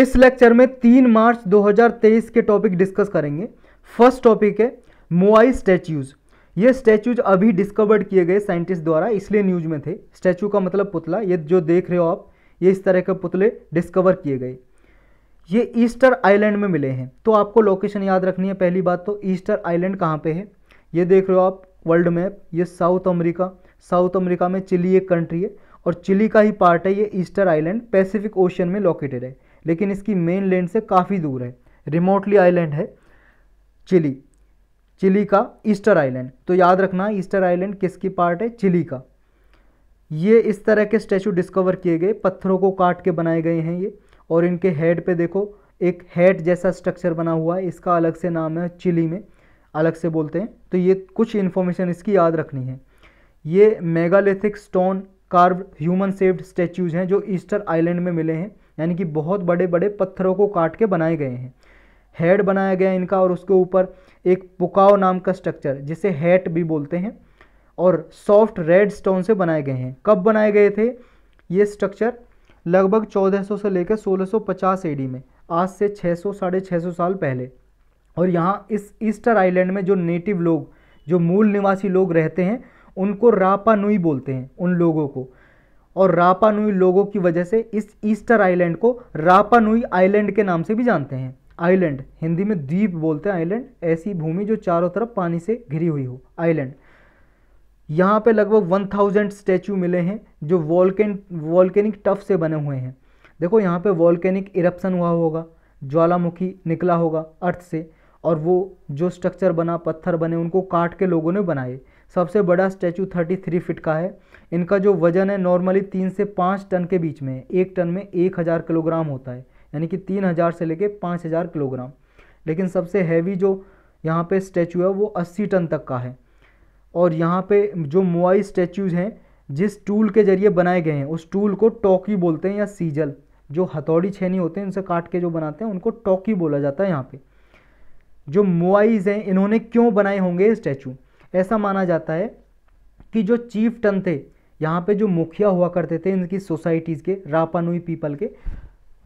इस लेक्चर में 3 मार्च 2023 के टॉपिक डिस्कस करेंगे फर्स्ट टॉपिक है मोआई स्टैच्यूज ये स्टैचूज अभी डिस्कवर्ड किए गए साइंटिस्ट द्वारा इसलिए न्यूज में थे स्टैचू का मतलब पुतला ये जो देख रहे हो आप ये इस तरह के पुतले डिस्कवर किए गए ये ईस्टर आइलैंड में मिले हैं तो आपको लोकेशन याद रखनी है पहली बात तो ईस्टर आइलैंड कहाँ पे है ये देख रहे हो आप वर्ल्ड मैप ये साउथ अमेरिका साउथ अमेरिका में चिली एक कंट्री है और चिली का ही पार्ट है ये ईस्टर आइलैंड पैसिफिक ओशन में लोकेटेड है लेकिन इसकी मेन लैंड से काफ़ी दूर है रिमोटली आइलैंड है चिली चिली का ईस्टर आइलैंड तो याद रखना ईस्टर आइलैंड किसकी पार्ट है चिली का ये इस तरह के स्टैचू डिस्कवर किए गए पत्थरों को काट के बनाए गए हैं ये और इनके हेड पे देखो एक हेड जैसा स्ट्रक्चर बना हुआ है इसका अलग से नाम है चिली में अलग से बोलते हैं तो ये कुछ इन्फॉर्मेशन इसकी याद रखनी है ये megalithic stone carve human shaped statues हैं जो ईस्टर आइलैंड में मिले हैं यानी कि बहुत बड़े बड़े पत्थरों को काट के बनाए गए हैं हेड बनाया गया इनका और उसके ऊपर एक पुकाओ नाम का स्ट्रक्चर जिसे हैट भी बोलते हैं और सॉफ्ट रेड स्टोन से बनाए गए हैं कब बनाए गए थे ये स्ट्रक्चर लगभग 1400 से लेकर 1650 एडी में आज से 600 साढ़े छः साल पहले और यहाँ इस ईस्टर आइलैंड में जो नेटिव लोग जो मूल निवासी लोग रहते हैं उनको रापा नुई बोलते हैं उन लोगों को और रापानुई लोगों की वजह से इस ईस्टर आइलैंड को रापानुई आइलैंड के नाम से भी जानते हैं आइलैंड हिंदी में द्वीप बोलते हैं आइलैंड ऐसी भूमि जो चारों तरफ पानी से घिरी हुई हो आइलैंड यहाँ पे लगभग 1000 स्टैचू मिले हैं जो वॉल्के वॉल्केनिक टफ से बने हुए हैं देखो यहाँ पे वॉल्केनिक इरप्शन हुआ होगा ज्वालामुखी निकला होगा अर्थ से और वो जो स्ट्रक्चर बना पत्थर बने उनको काट के लोगों ने बनाए सबसे बड़ा स्टैचू 33 फीट का है इनका जो वज़न है नॉर्मली तीन से पाँच टन के बीच में एक टन में एक हज़ार किलोग्राम होता है यानी कि तीन हज़ार से लेके पाँच हज़ार किलोग्राम लेकिन सबसे हैवी जो यहाँ पे स्टैचू है वो अस्सी टन तक का है और यहाँ पे जो मोआई स्टैचूज़ हैं जिस टूल के ज़रिए बनाए गए हैं उस टूल को टॉकी बोलते हैं या सीजल जो हथौड़ी छेनी होते हैं उनसे काट के जो बनाते हैं उनको टॉकी बोला जाता है यहाँ पर जो मोआइज हैं इन्होंने क्यों बनाए होंगे स्टैचू ऐसा माना जाता है कि जो चीफ टन थे यहाँ पे जो मुखिया हुआ करते थे इनकी सोसाइटीज़ के रापानुई पीपल के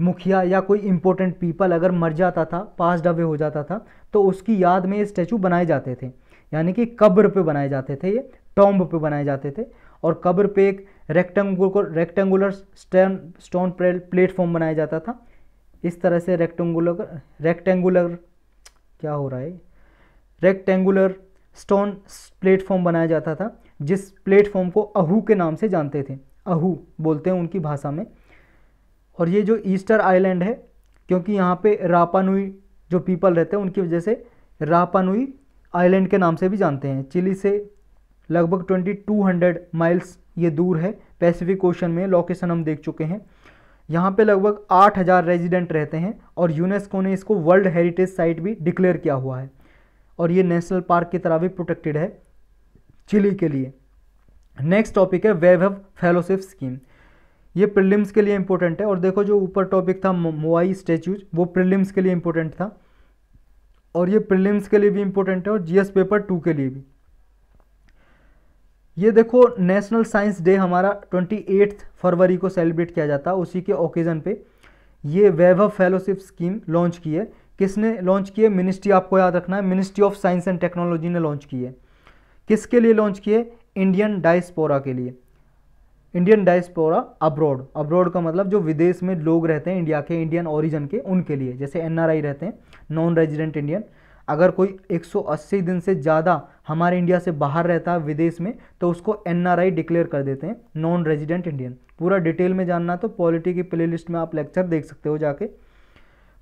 मुखिया या कोई इम्पोर्टेंट पीपल अगर मर जाता था पास अवे हो जाता था तो उसकी याद में ये स्टैचू बनाए जाते थे यानी कि कब्र पे बनाए जाते थे ये टॉम्ब पे बनाए जाते थे और कब्र पे एक rectangular rectangular stan stone platform बनाया जाता था इस तरह से रेक्टेंगुलर रेक्टेंगुलर क्या हो रहा है रेक्टेंगुलर स्टोन प्लेटफॉर्म बनाया जाता था जिस प्लेटफॉर्म को अहू के नाम से जानते थे अहू बोलते हैं उनकी भाषा में और ये जो ईस्टर आइलैंड है क्योंकि यहाँ पे रापानुई जो पीपल रहते हैं उनकी वजह से रापानुई आइलैंड के नाम से भी जानते हैं चिली से लगभग 2200 माइल्स ये दूर है पैसिफिक ओशन में लोकेशन हम देख चुके हैं यहाँ पे लगभग 8000 रेजिडेंट रहते हैं और यूनेस्को ने इसको वर्ल्ड हेरिटेज साइट भी डिक्लेयर किया हुआ है और ये नेशनल पार्क की तरह भी प्रोटेक्टेड है चिली के लिए नेक्स्ट टॉपिक है वैभव फेलोशिप स्कीम ये प्रिलिम्स के लिए इंपॉर्टेंट है और देखो जो ऊपर टॉपिक था मोआई स्टेच्यूज वो प्रिलिम्स के लिए इंपॉर्टेंट था और ये प्रिलिम्स के लिए भी इंपॉर्टेंट है और जीएस पेपर टू के लिए भी ये देखो नेशनल साइंस डे हमारा ट्वेंटी एट्थ फरवरी को सेलिब्रेट किया जाता है उसी के ओकेज़न पे ये वैभव फेलोशिप स्कीम लॉन्च की है किसने लॉन्च की है मिनिस्ट्री आपको याद रखना है Ministry of Science and Technology ने लॉन्च की है किसके लिए लॉन्च किए इंडियन डायस्पोरा के लिए इंडियन डायस्पोरा अब्रॉड अब्रॉड का मतलब जो विदेश में लोग रहते हैं इंडिया के इंडियन ओरिजिन के उनके लिए जैसे एनआरआई रहते हैं नॉन रेजिडेंट इंडियन अगर कोई 180 दिन से ज़्यादा हमारे इंडिया से बाहर रहता है विदेश में तो उसको एनआरआई डिक्लेयर कर देते हैं नॉन रेजिडेंट इंडियन पूरा डिटेल में जानना तो पॉलिटी की प्ले में आप लेक्चर देख सकते हो जाके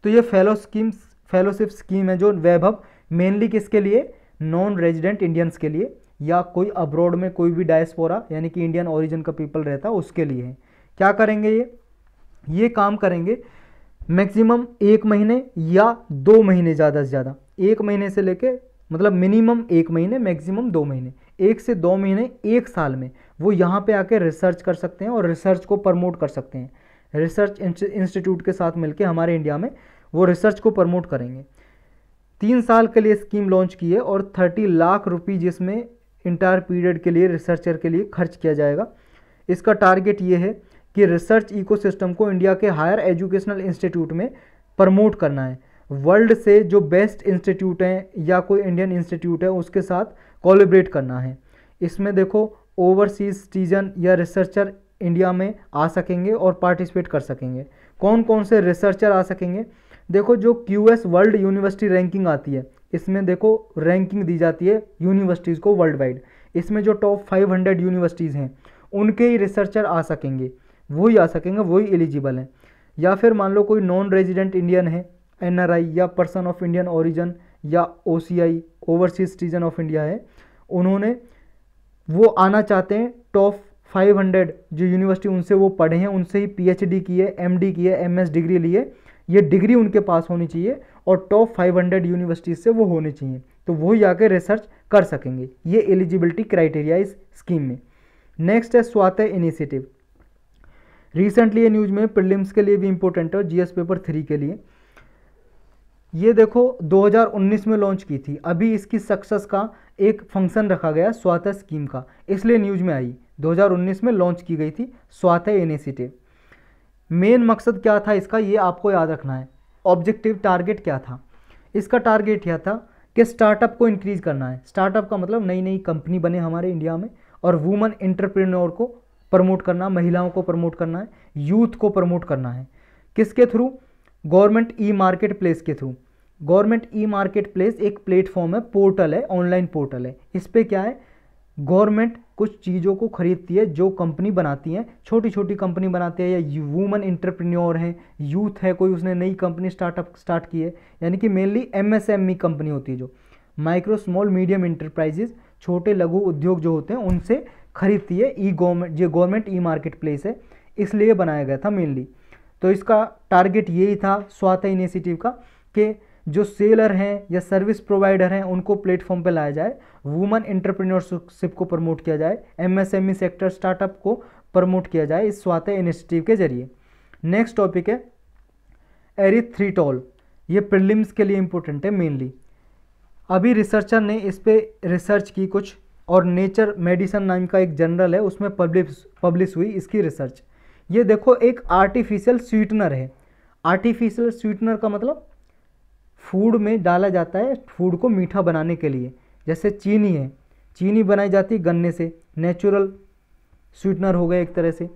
तो ये फेलो स्कीम्स फेलोशिप स्कीम है जो वैभव मेनली किसके लिए नॉन रेजिडेंट इंडियंस के लिए या कोई अब्रॉड में कोई भी डायस्पोरा यानी कि इंडियन ओरिजिन का पीपल रहता है उसके लिए है क्या करेंगे ये ये काम करेंगे मैक्सिमम एक महीने या दो महीने ज़्यादा से ज़्यादा एक महीने से लेके मतलब मिनिमम एक महीने मैक्सिमम दो महीने एक से दो महीने एक साल में वो यहाँ पे आके रिसर्च कर सकते हैं और रिसर्च को प्रमोट कर सकते हैं रिसर्च इंस्टीट्यूट के साथ मिलकर हमारे इंडिया में वो रिसर्च को प्रमोट करेंगे तीन साल के लिए स्कीम लॉन्च की है और थर्टी लाख रुपीज़ इसमें इंटायर पीरियड के लिए रिसर्चर के लिए खर्च किया जाएगा इसका टारगेट ये है कि रिसर्च इकोसिस्टम को इंडिया के हायर एजुकेशनल इंस्टीट्यूट में प्रमोट करना है वर्ल्ड से जो बेस्ट इंस्टीट्यूट हैं या कोई इंडियन इंस्टीट्यूट है उसके साथ कोलिब्रेट करना है इसमें देखो ओवरसीज सीजन या रिसर्चर इंडिया में आ सकेंगे और पार्टिसिपेट कर सकेंगे कौन कौन से रिसर्चर आ सकेंगे देखो जो Q S world university ranking आती है इसमें देखो रैंकिंग दी जाती है यूनिवर्सिटीज़ को वर्ल्ड वाइड इसमें जो टॉप 500 यूनिवर्सिटीज़ हैं उनके ही रिसर्चर आ सकेंगे वही आ सकेंगे वही एलिजिबल हैं या फिर मान लो कोई नॉन रेजिडेंट इंडियन है एन या पर्सन ऑफ इंडियन ओरिजन या ओ ओवरसीज सिटीजन ऑफ इंडिया है उन्होंने वो आना चाहते हैं टॉप 500 जो यूनिवर्सिटी उनसे वो पढ़े हैं उनसे ही पीएचडी किए है एमडी की है एमएस डिग्री लिए ये डिग्री उनके पास होनी चाहिए और टॉप 500 यूनिवर्सिटीज़ से वो होने चाहिए तो ही जाकर रिसर्च कर सकेंगे ये एलिजिबिलिटी क्राइटेरिया इस स्कीम में नेक्स्ट है स्वातः इनिशिएटिव रिसेंटली ये न्यूज़ में प्रिलिम्स के लिए भी इम्पोर्टेंट है जीएस पेपर थ्री के लिए ये देखो 2019 में लॉन्च की थी अभी इसकी सक्सेस का एक फंक्शन रखा गया स्वातः स्कीम का इसलिए न्यूज़ में आई 2019 में लॉन्च की गई थी स्वातः इनिशिएटिव मेन मकसद क्या था इसका ये आपको याद रखना है ऑब्जेक्टिव टारगेट क्या था इसका टारगेट यह था कि स्टार्टअप को इंक्रीज करना है स्टार्टअप का मतलब नई नई कंपनी बने हमारे इंडिया में और वुमन इंटरप्रेन्योर को प्रमोट करना महिलाओं को प्रमोट करना है यूथ को प्रमोट करना है किसके through government e market place के through government e market place एक प्लेटफॉर्म है पोर्टल है ऑनलाइन पोर्टल है इस पर क्या है गवर्नमेंट कुछ चीज़ों को खरीदती है जो कंपनी बनाती हैं छोटी छोटी कंपनी बनाती है या वुमन इंटरप्रन्योर हैं यूथ है कोई उसने नई कंपनी स्टार्टअप स्टार्ट की है यानी कि मेनली एमएसएमई e कंपनी होती है जो माइक्रो स्मॉल मीडियम इंटरप्राइजेज छोटे लघु उद्योग जो होते हैं उनसे खरीदती है ई e गवर्नमेंट ये गवर्नमेंट ई मार्केट प्लेस है इसलिए बनाया गया था मेनली तो इसका टारगेट यही था स्वाथ इनिशिएटिव का कि जो सेलर हैं या सर्विस प्रोवाइडर हैं उनको प्लेटफॉर्म पर लाया जाए वुमन एंटरप्रेन्योरशिप को प्रमोट किया जाए एमएसएमई सेक्टर स्टार्टअप को प्रमोट किया जाए इस स्वाते इनिशिएटिव के जरिए नेक्स्ट टॉपिक है एरिथ्रीटॉल ये प्रिलिम्स के लिए इम्पोर्टेंट है मेनली अभी रिसर्चर ने इस पर रिसर्च की कुछ और नेचर मेडिसन नाम का एक जर्नल है उसमें पब्लिश पब्लिश हुई इसकी रिसर्च ये देखो एक आर्टिफिशियल स्वीटनर है आर्टिफिशियल स्वीटनर का मतलब फूड में डाला जाता है फूड को मीठा बनाने के लिए जैसे चीनी है चीनी बनाई जाती है गन्ने से नेचुरल स्वीटनर हो गए एक तरह से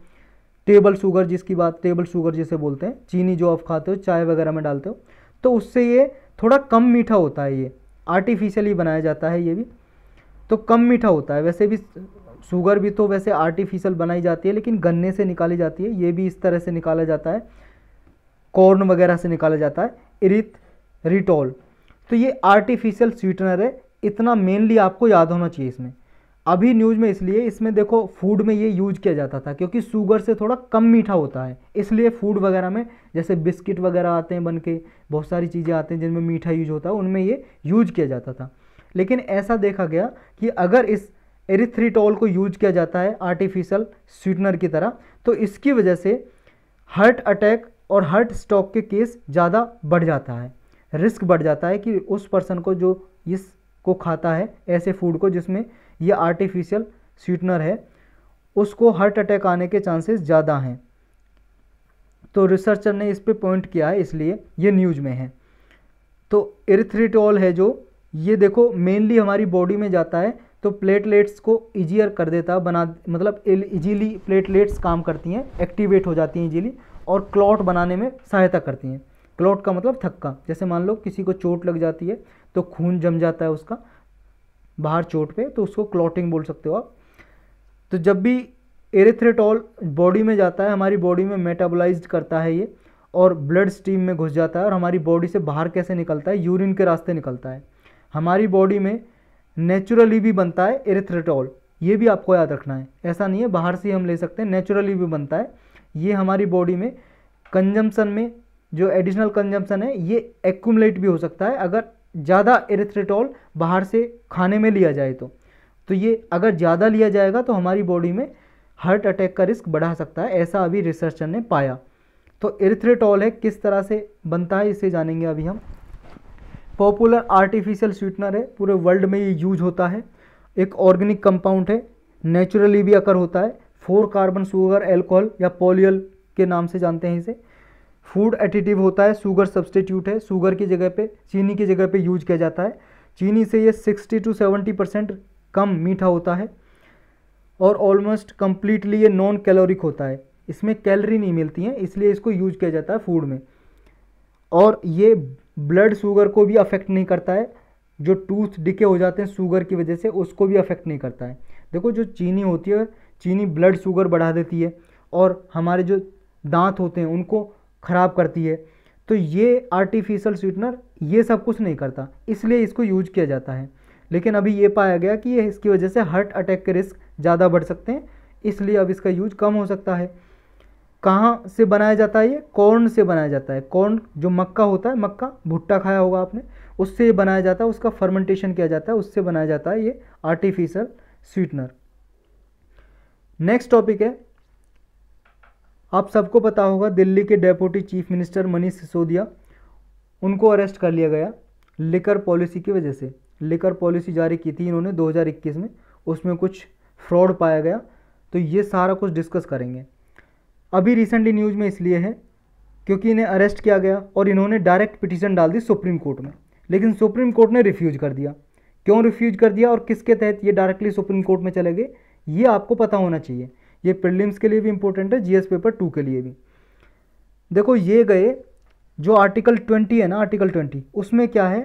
टेबल शुगर जिसकी बात टेबल शुगर जिसे बोलते हैं चीनी जो आप खाते हो चाय वगैरह में डालते हो तो उससे ये थोड़ा कम मीठा होता है ये आर्टिफिशियली बनाया जाता है ये भी तो कम मीठा होता है वैसे भी शुगर भी तो वैसे आर्टिफिशियल बनाई जाती है लेकिन गन्ने से निकाली जाती है ये भी इस तरह से निकाला जाता है कॉर्न वगैरह से निकाला जाता है इरित रिटोल तो ये आर्टिफिशियल स्वीटनर है इतना मेनली आपको याद होना चाहिए इसमें अभी न्यूज़ में इसलिए इसमें देखो फूड में ये यूज किया जाता था क्योंकि शुगर से थोड़ा कम मीठा होता है इसलिए फूड वगैरह में जैसे बिस्किट वगैरह आते हैं बन के बहुत सारी चीज़ें आते हैं जिनमें मीठा यूज होता है उनमें ये यूज किया जाता था लेकिन ऐसा देखा गया कि अगर इस एरिथ्रीटोल को यूज किया जाता है आर्टिफिशियल स्वीटनर की तरह तो इसकी वजह से हार्ट अटैक और हार्ट स्टॉक के केस ज़्यादा बढ़ जाता है रिस्क बढ़ जाता है कि उस पर्सन को जो इस को खाता है ऐसे फूड को जिसमें यह आर्टिफिशियल स्वीटनर है उसको हार्ट अटैक आने के चांसेस ज़्यादा हैं तो रिसर्चर ने इस पर पॉइंट किया है इसलिए ये न्यूज में है तो इरिथ्रिटोल है जो ये देखो मेनली हमारी बॉडी में जाता है तो प्लेटलेट्स को इजियर कर देता है बना मतलब इजीली प्लेटलेट्स काम करती हैं एक्टिवेट हो जाती हैं इजीली और क्लॉट बनाने में सहायता करती हैं क्लॉट का मतलब थक्का जैसे मान लो किसी को चोट लग जाती है तो खून जम जाता है उसका बाहर चोट पे तो उसको क्लॉटिंग बोल सकते हो आप तो जब भी एरेथ्रेटॉल बॉडी में जाता है हमारी बॉडी में मेटाबोलाइज करता है ये और ब्लड स्ट्रीम में घुस जाता है और हमारी बॉडी से बाहर कैसे निकलता है यूरिन के रास्ते निकलता है हमारी बॉडी में नेचुरली भी बनता है एरेथ्रेटॉल ये भी आपको याद रखना है ऐसा नहीं है बाहर से हम ले सकते हैं नेचुरली भी बनता है ये हमारी बॉडी में कंजम्पसन में जो एडिशनल कंजम्पशन है ये एक्यूमलेट भी हो सकता है अगर ज़्यादा एरिथ्रेटॉल बाहर से खाने में लिया जाए तो तो ये अगर ज़्यादा लिया जाएगा तो हमारी बॉडी में हार्ट अटैक का रिस्क बढ़ा सकता है ऐसा अभी रिसर्चर ने पाया तो एरिथ्रेटॉल है किस तरह से बनता है इसे जानेंगे अभी हम पॉपुलर आर्टिफिशियल स्वीटनर है पूरे वर्ल्ड में ये यूज होता है एक ऑर्गेनिक कंपाउंड है नेचुरली भी अकर होता है फोर कार्बन शुगर एल्कोहल या पोलियल के नाम से जानते हैं इसे फूड एडिटिव होता है शुगर सब्सटीट्यूट है शुगर की जगह पे चीनी की जगह पे यूज किया जाता है चीनी से ये 60 टू 70 परसेंट कम मीठा होता है और ऑलमोस्ट कम्प्लीटली ये नॉन कैलोरिक होता है इसमें कैलोरी नहीं मिलती हैं इसलिए इसको यूज किया जाता है फूड में और ये ब्लड शुगर को भी अफेक्ट नहीं करता है जो टूथ डिके हो जाते हैं शुगर की वजह से उसको भी अफेक्ट नहीं करता है देखो जो चीनी होती है चीनी ब्लड शुगर बढ़ा देती है और हमारे जो दांत होते हैं उनको ख़राब करती है तो ये आर्टिफिशियल स्वीटनर ये सब कुछ नहीं करता इसलिए इसको यूज किया जाता है लेकिन अभी ये पाया गया कि ये इसकी वजह से हार्ट अटैक के रिस्क ज़्यादा बढ़ सकते हैं इसलिए अब इसका यूज कम हो सकता है कहाँ से बनाया जाता है ये कॉर्न से बनाया जाता है कॉर्न जो मक्का होता है मक्का भुट्टा खाया होगा आपने उससे ये बनाया जाता है उसका फर्मेंटेशन किया जाता है उससे बनाया जाता है ये आर्टिफिशियल स्वीटनर नेक्स्ट टॉपिक है आप सबको पता होगा दिल्ली के deputy chief minister Manish Sisodia उनको अरेस्ट कर लिया गया लिकर पॉलिसी की वजह से लिकर पॉलिसी जारी की थी इन्होंने 2021 में उसमें कुछ फ्रॉड पाया गया तो ये सारा कुछ डिस्कस करेंगे अभी रिसेंटली न्यूज़ में इसलिए है क्योंकि इन्हें अरेस्ट किया गया और इन्होंने डायरेक्ट पिटीशन डाल दी सुप्रीम कोर्ट में लेकिन सुप्रीम कोर्ट ने रिफ्यूज़ कर दिया क्यों रिफ्यूज़ कर दिया और किसके तहत ये डायरेक्टली सुप्रीम कोर्ट में चले गए ये आपको पता होना चाहिए ये प्रिलिम्स के लिए भी इंपॉर्टेंट है जीएस पेपर टू के लिए भी देखो ये गए जो आर्टिकल ट्वेंटी है ना आर्टिकल ट्वेंटी उसमें क्या है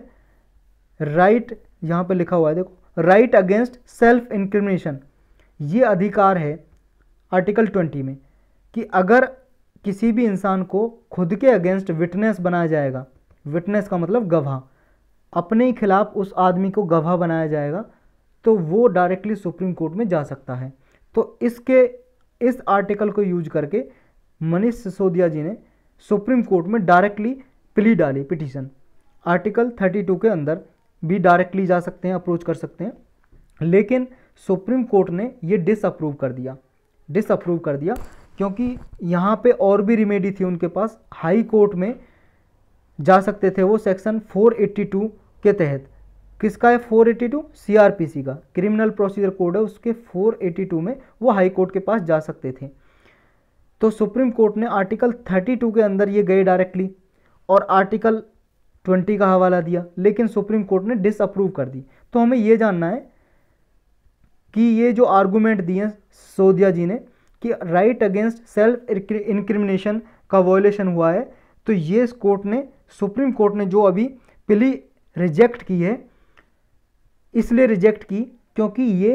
राइट right, यहाँ पर लिखा हुआ है देखो राइट अगेंस्ट सेल्फ इंक्रिमिनेशन ये अधिकार है आर्टिकल ट्वेंटी में कि अगर किसी भी इंसान को खुद के अगेंस्ट विटनेस बनाया जाएगा विटनेस का मतलब गवाह अपने ही खिलाफ उस आदमी को गवाह बनाया जाएगा तो वो डायरेक्टली सुप्रीम कोर्ट में जा सकता है तो इसके इस आर्टिकल को यूज करके मनीष सिसोदिया जी ने सुप्रीम कोर्ट में डायरेक्टली प्ली डाली पिटीशन आर्टिकल 32 के अंदर भी डायरेक्टली जा सकते हैं अप्रोच कर सकते हैं लेकिन सुप्रीम कोर्ट ने ये डिसअप्रूव कर दिया डिसअप्रूव कर दिया क्योंकि यहाँ पे और भी रिमेडी थी उनके पास हाई कोर्ट में जा सकते थे वो सेक्शन 482 के तहत किसका है 482 सी का क्रिमिनल प्रोसीजर कोड है उसके 482 में वो हाई कोर्ट के पास जा सकते थे तो सुप्रीम कोर्ट ने आर्टिकल 32 के अंदर ये गए डायरेक्टली और आर्टिकल 20 का हवाला दिया लेकिन सुप्रीम कोर्ट ने डिसअप्रूव कर दी तो हमें ये जानना है कि ये जो आर्गूमेंट दिए सोदिया जी ने कि राइट अगेंस्ट सेल्फ इनक्रिमिनेशन का वॉयलेशन हुआ है तो ये कोर्ट ने सुप्रीम कोर्ट ने जो अभी पिली रिजेक्ट की है इसलिए रिजेक्ट की क्योंकि ये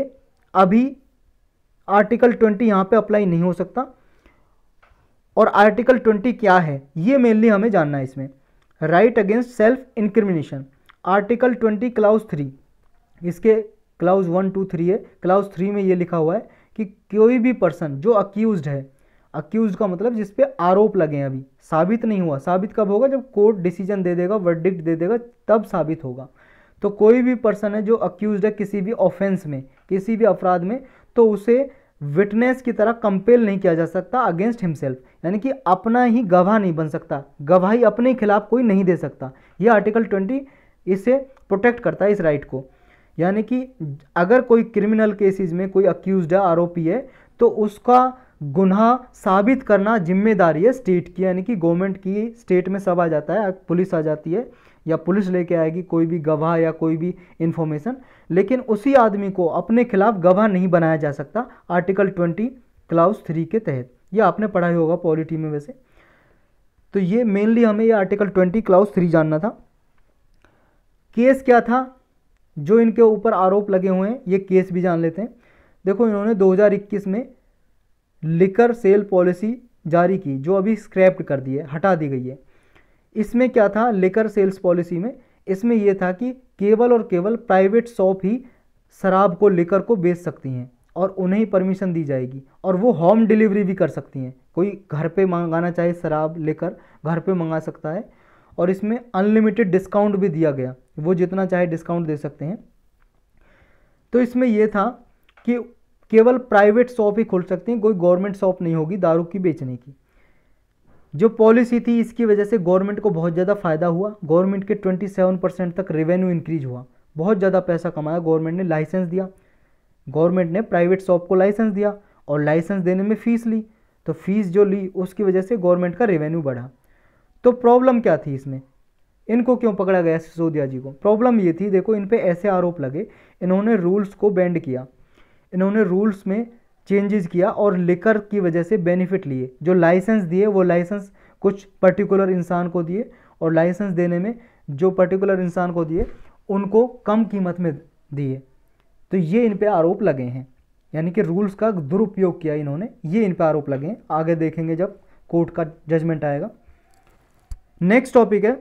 अभी आर्टिकल ट्वेंटी यहाँ पे अप्लाई नहीं हो सकता और आर्टिकल ट्वेंटी क्या है ये मेनली हमें जानना है इसमें right against self incrimination article twenty clause three इसके क्लाउज वन टू थ्री है क्लाउज थ्री में ये लिखा हुआ है कि कोई भी पर्सन जो अक्यूज है अक्यूज का मतलब जिस पे आरोप लगे हैं अभी साबित नहीं हुआ साबित कब होगा जब कोर्ट डिसीजन दे देगा वर्डिक्ट दे देगा तब साबित होगा तो कोई भी पर्सन है जो अक्यूज है किसी भी ऑफेंस में किसी भी अपराध में तो उसे विटनेस की तरह कंपेल नहीं किया जा सकता अगेंस्ट हिमसेल्फ यानी कि अपना ही गवाह नहीं बन सकता गवाही अपने खिलाफ कोई नहीं दे सकता यह आर्टिकल ट्वेंटी इसे प्रोटेक्ट करता है इस राइट को यानी कि अगर कोई क्रिमिनल केसेस में कोई अक्यूज है आरोपी है तो उसका गुनाह साबित करना जिम्मेदारी है स्टेट की यानी कि गवर्नमेंट की स्टेट में सब आ जाता है पुलिस आ जाती है या पुलिस लेके आएगी कोई भी गवाह या कोई भी इन्फॉर्मेशन लेकिन उसी आदमी को अपने खिलाफ गवाह नहीं बनाया जा सकता आर्टिकल ट्वेंटी क्लाउस थ्री के तहत यह आपने पढ़ा ही होगा पॉलिटी में वैसे तो ये मेनली हमें ये आर्टिकल ट्वेंटी क्लाउस थ्री जानना था केस क्या था जो इनके ऊपर आरोप लगे हुए हैं ये केस भी जान लेते हैं देखो इन्होंने 2021 में लिकर सेल पॉलिसी जारी की जो अभी स्क्रैप्ड कर दी है हटा दी गई है इसमें क्या था लेकर सेल्स पॉलिसी में इसमें यह था कि केवल और केवल प्राइवेट शॉप ही शराब को लेकर को बेच सकती हैं और उन्हें परमिशन दी जाएगी और वो होम डिलीवरी भी कर सकती हैं कोई घर पे मंगाना चाहे शराब लेकर घर पे मंगा सकता है और इसमें अनलिमिटेड डिस्काउंट भी दिया गया वो जितना चाहे डिस्काउंट दे सकते हैं तो इसमें यह था कि केवल प्राइवेट शॉप ही खोल सकते हैं कोई गवर्नमेंट शॉप नहीं होगी दारू की बेचने की जो पॉलिसी थी इसकी वजह से गवर्नमेंट को बहुत ज़्यादा फायदा हुआ गवर्नमेंट के 27 परसेंट तक रेवेन्यू इंक्रीज हुआ बहुत ज़्यादा पैसा कमाया गवर्नमेंट ने लाइसेंस दिया गवर्नमेंट ने प्राइवेट शॉप को लाइसेंस दिया और लाइसेंस देने में फ़ीस ली तो फीस जो ली उसकी वजह से गवर्नमेंट का रेवेन्यू बढ़ा तो प्रॉब्लम क्या थी इसमें इनको क्यों पकड़ा गया सिसोदिया जी को प्रॉब्लम ये थी देखो इन पर ऐसे आरोप लगे इन्होंने रूल्स को बैंड किया इन्होंने रूल्स में चेंजेस किया और लेकर की वजह से बेनिफिट लिए जो लाइसेंस दिए वो लाइसेंस कुछ पर्टिकुलर इंसान को दिए और लाइसेंस देने में जो पर्टिकुलर इंसान को दिए उनको कम कीमत में दिए तो ये इन पर आरोप लगे हैं यानी कि रूल्स का दुरुपयोग किया इन्होंने ये इन पर आरोप लगे हैं आगे देखेंगे जब कोर्ट का जजमेंट आएगा नेक्स्ट टॉपिक है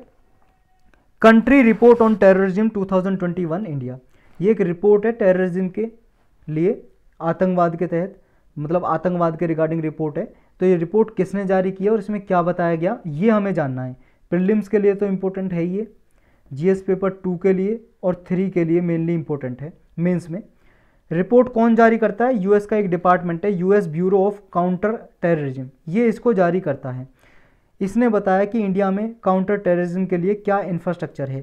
country report on terrorism 2021 India ये एक रिपोर्ट है टेररिज्म के लिए आतंकवाद के तहत मतलब आतंकवाद के रिगार्डिंग रिपोर्ट है तो ये रिपोर्ट किसने जारी की है और इसमें क्या बताया गया ये हमें जानना है प्रिलिम्स के लिए तो इम्पोर्टेंट है ये जी पेपर टू के लिए और थ्री के लिए मेनली इम्पोर्टेंट है मेन्स में रिपोर्ट कौन जारी करता है यूएस का एक डिपार्टमेंट है US bureau of counter terrorism ये इसको जारी करता है इसने बताया कि इंडिया में काउंटर टेररिज्म के लिए क्या इंफ्रास्ट्रक्चर है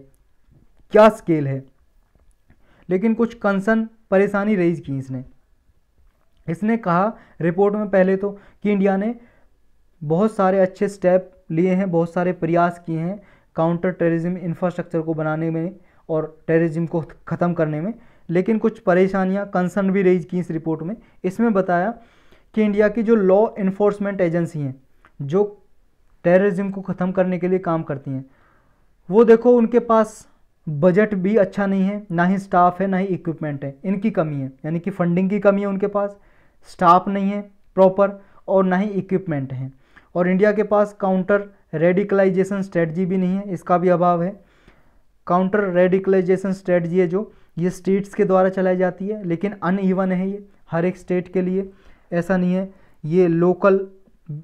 क्या स्केल है लेकिन कुछ कंसर्न परेशानी रेज की इसने इसने कहा रिपोर्ट में पहले तो कि इंडिया ने बहुत सारे अच्छे स्टेप लिए हैं बहुत सारे प्रयास किए हैं काउंटर टेररिज्म इंफ्रास्ट्रक्चर को बनाने में और टेररिज्म को ख़त्म करने में लेकिन कुछ परेशानियां कंसर्न भी रेज की इस रिपोर्ट में इसमें बताया कि इंडिया की जो लॉ इन्फोर्समेंट एजेंसी हैं जो टेररिज्म को ख़त्म करने के लिए काम करती हैं वो देखो उनके पास बजट भी अच्छा नहीं है ना ही स्टाफ है ना ही इक्विपमेंट है इनकी कमी है यानी कि फंडिंग की कमी है उनके पास स्टाफ नहीं है प्रॉपर और ना ही इक्विपमेंट हैं और इंडिया के पास काउंटर रेडिकलाइजेशन स्ट्रेटजी भी नहीं है इसका भी अभाव है काउंटर रेडिकलाइजेशन स्ट्रेटजी है जो ये स्टेट्स के द्वारा चलाई जाती है लेकिन ईवन है ये हर एक स्टेट के लिए ऐसा नहीं है ये लोकल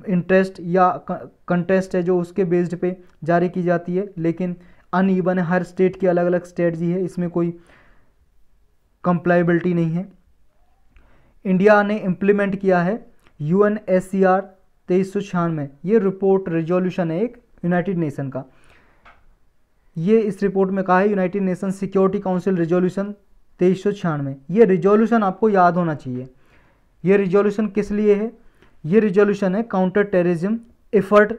इंटरेस्ट या कंटेस्ट है जो उसके बेस्ड पे जारी की जाती है लेकिन ईवन है हर स्टेट की अलग अलग स्ट्रेटजी है इसमें कोई कंप्लाइबिलिटी नहीं है इंडिया ने इम्प्लीमेंट किया है U N S C R तेईस सौ छियानवे ये रिपोर्ट रेजोल्यूशन है एक यूनाइटेड नेशन का ये इस रिपोर्ट में कहा है united nation security council resolution तेईस सौ छियानवे ये रिजोल्यूशन आपको याद होना चाहिए ये रिजोल्यूशन किस लिए है ये रिजोल्यूशन है काउंटर टेररिज्म एफर्ट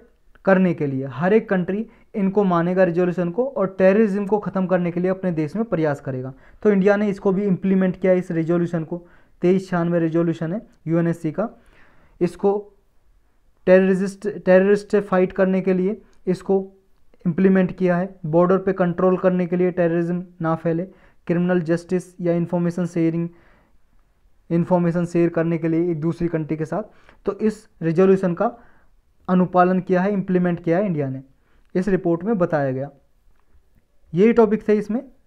करने के लिए हर एक कंट्री इनको मानेगा रिजोल्यूशन को और टेररिज्म को ख़त्म करने के लिए अपने देश में प्रयास करेगा तो इंडिया ने इसको भी इम्प्लीमेंट किया इस रिजोल्यूशन को तेईस छियानवे रेजोल्यूशन है यूएनएससी का इसको टेररिस्ट टेररिस्ट से फाइट करने के लिए इसको इम्प्लीमेंट किया है बॉर्डर पे कंट्रोल करने के लिए टेररिज्म ना फैले क्रिमिनल जस्टिस या इन्फॉर्मेशन शेयरिंग इन्फॉर्मेशन शेयर करने के लिए एक दूसरी कंट्री के साथ तो इस रेजोल्यूशन का अनुपालन किया है इम्प्लीमेंट किया है इंडिया ने इस रिपोर्ट में बताया गया यही टॉपिक थे इसमें